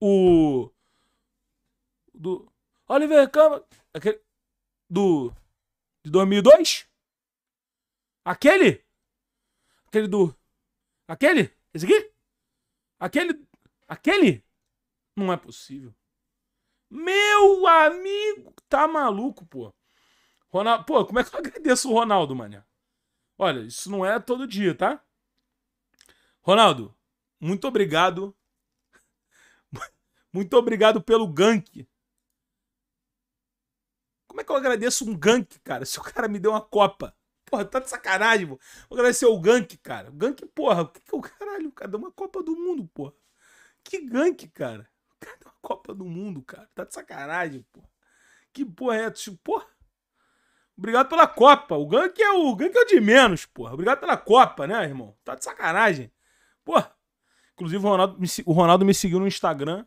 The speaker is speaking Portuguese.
o. Do. Oliver Cama Aquele. Do. De 2002? Aquele? Aquele do. Aquele? Esse aqui? Aquele. Aquele? Não é possível. Meu amigo! Tá maluco, pô. Ronaldo. Pô, como é que eu agradeço o Ronaldo, mané? Olha, isso não é todo dia, tá? Ronaldo, muito obrigado muito obrigado pelo gank. Como é que eu agradeço um gank, cara? Se o cara me deu uma copa. Porra, tá de sacanagem, pô. Vou agradecer o gank, cara. O gank, porra, o que que é o caralho? O cara deu uma Copa do Mundo, porra. Que gank, cara? O cara deu uma Copa do Mundo, cara. Tá de sacanagem, porra. Que porra é essa? Porra. Obrigado pela Copa. O gank é o, o gank é o de menos, porra. Obrigado pela Copa, né, irmão? Tá de sacanagem. Porra. Inclusive, o Ronaldo, o Ronaldo me seguiu no Instagram